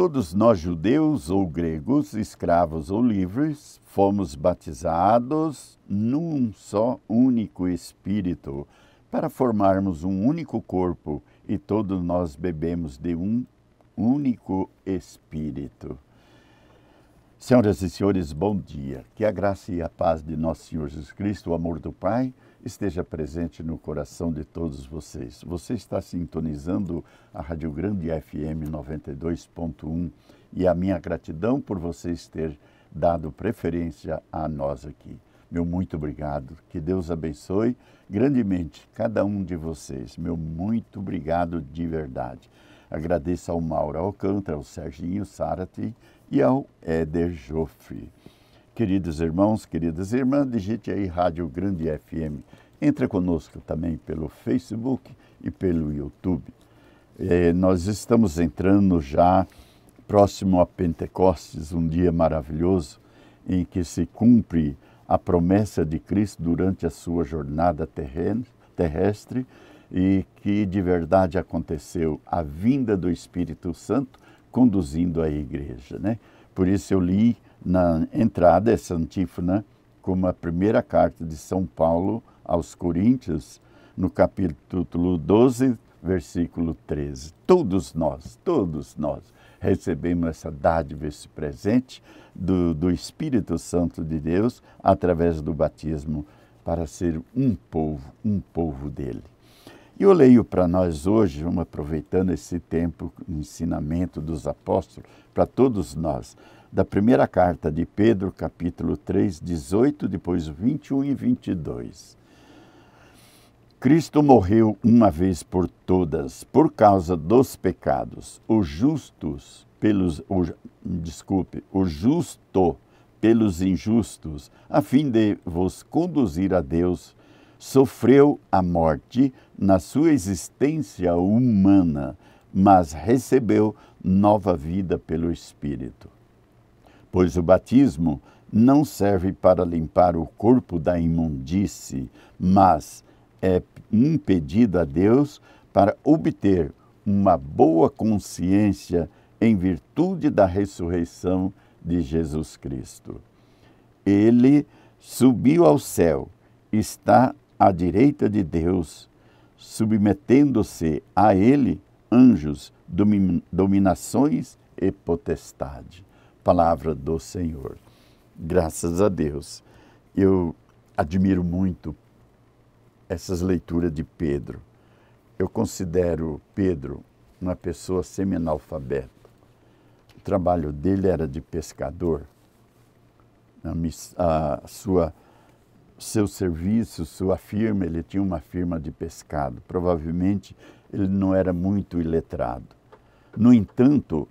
Todos nós, judeus ou gregos, escravos ou livres, fomos batizados num só único Espírito, para formarmos um único corpo, e todos nós bebemos de um único Espírito. Senhoras e senhores, bom dia. Que a graça e a paz de nosso Senhor Jesus Cristo, o amor do Pai esteja presente no coração de todos vocês. Você está sintonizando a Rádio Grande FM 92.1 e a minha gratidão por vocês terem dado preferência a nós aqui. Meu muito obrigado. Que Deus abençoe grandemente cada um de vocês. Meu muito obrigado de verdade. Agradeço ao Mauro Alcântara, ao Serginho Sarati e ao Éder Joffre. Queridos irmãos, queridas irmãs, digite aí Rádio Grande FM. Entre conosco também pelo Facebook e pelo YouTube. É, nós estamos entrando já próximo a Pentecostes, um dia maravilhoso em que se cumpre a promessa de Cristo durante a sua jornada terrestre e que de verdade aconteceu a vinda do Espírito Santo conduzindo a igreja. Né? Por isso eu li na entrada essa antífona como a primeira carta de São Paulo aos Coríntios, no capítulo 12, versículo 13. Todos nós, todos nós recebemos essa dádiva, esse presente do, do Espírito Santo de Deus através do batismo para ser um povo, um povo dele. E eu leio para nós hoje, vamos aproveitando esse tempo, ensinamento dos apóstolos, para todos nós, da primeira carta de Pedro, capítulo 3, 18, depois 21 e 22. Cristo morreu uma vez por todas, por causa dos pecados, os justos pelos, o, desculpe, o justo pelos injustos, a fim de vos conduzir a Deus sofreu a morte na sua existência humana, mas recebeu nova vida pelo Espírito. Pois o batismo não serve para limpar o corpo da imundície, mas é um pedido a Deus para obter uma boa consciência em virtude da ressurreição de Jesus Cristo. Ele subiu ao céu, está à direita de Deus, submetendo-se a Ele anjos, dominações e potestade. Palavra do Senhor. Graças a Deus. Eu admiro muito essas leituras de Pedro. Eu considero Pedro uma pessoa semi-analfabeta. O trabalho dele era de pescador. a sua seu serviço, sua firma, ele tinha uma firma de pescado. Provavelmente ele não era muito iletrado. No entanto,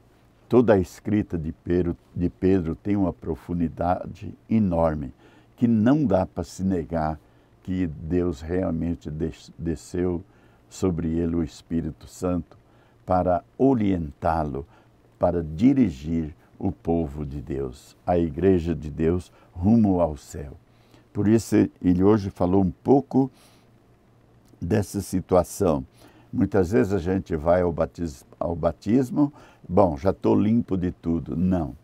toda a escrita de Pedro, de Pedro tem uma profundidade enorme que não dá para se negar que Deus realmente desceu sobre ele o Espírito Santo para orientá-lo, para dirigir o povo de Deus, a igreja de Deus rumo ao céu. Por isso, ele hoje falou um pouco dessa situação. Muitas vezes a gente vai ao batismo, ao batismo bom, já estou limpo de tudo. Não.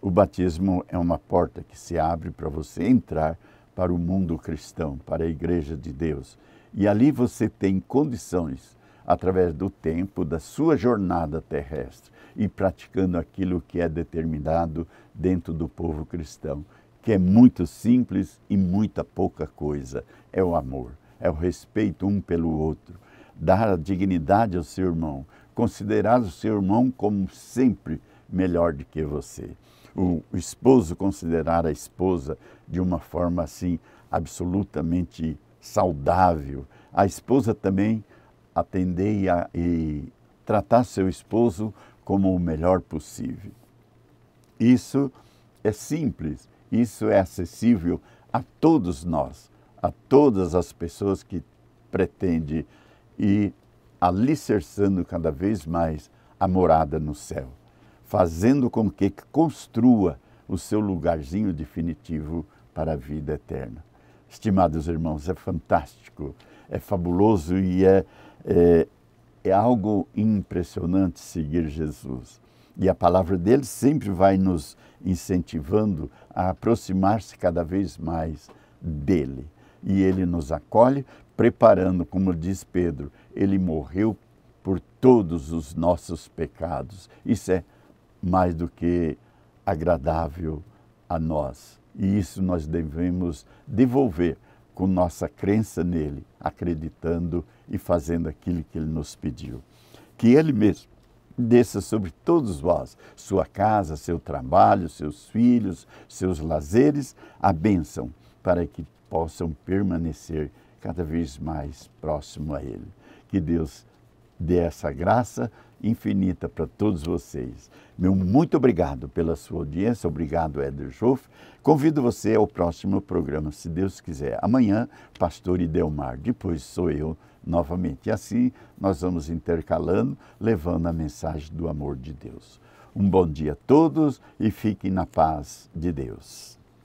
O batismo é uma porta que se abre para você entrar para o mundo cristão, para a igreja de Deus. E ali você tem condições, através do tempo, da sua jornada terrestre e praticando aquilo que é determinado dentro do povo cristão que é muito simples e muita pouca coisa. É o amor, é o respeito um pelo outro, dar dignidade ao seu irmão, considerar o seu irmão como sempre melhor do que você. O esposo considerar a esposa de uma forma assim absolutamente saudável. A esposa também atender e tratar seu esposo como o melhor possível. Isso é simples, isso é acessível a todos nós, a todas as pessoas que pretende e alicerçando cada vez mais a morada no céu, fazendo com que construa o seu lugarzinho definitivo para a vida eterna. Estimados irmãos, é fantástico, é fabuloso e é, é, é algo impressionante seguir Jesus e a palavra dele sempre vai nos incentivando a aproximar-se cada vez mais dele. E ele nos acolhe, preparando, como diz Pedro, ele morreu por todos os nossos pecados. Isso é mais do que agradável a nós. E isso nós devemos devolver com nossa crença nele, acreditando e fazendo aquilo que ele nos pediu. Que ele mesmo desça sobre todos vós, sua casa, seu trabalho, seus filhos, seus lazeres, a bênção, para que possam permanecer cada vez mais próximo a Ele. Que Deus dê essa graça infinita para todos vocês. Meu muito obrigado pela sua audiência, obrigado, Éder Schoff. Convido você ao próximo programa, se Deus quiser. Amanhã, Pastor Idelmar, depois sou eu novamente. E assim nós vamos intercalando, levando a mensagem do amor de Deus. Um bom dia a todos e fiquem na paz de Deus.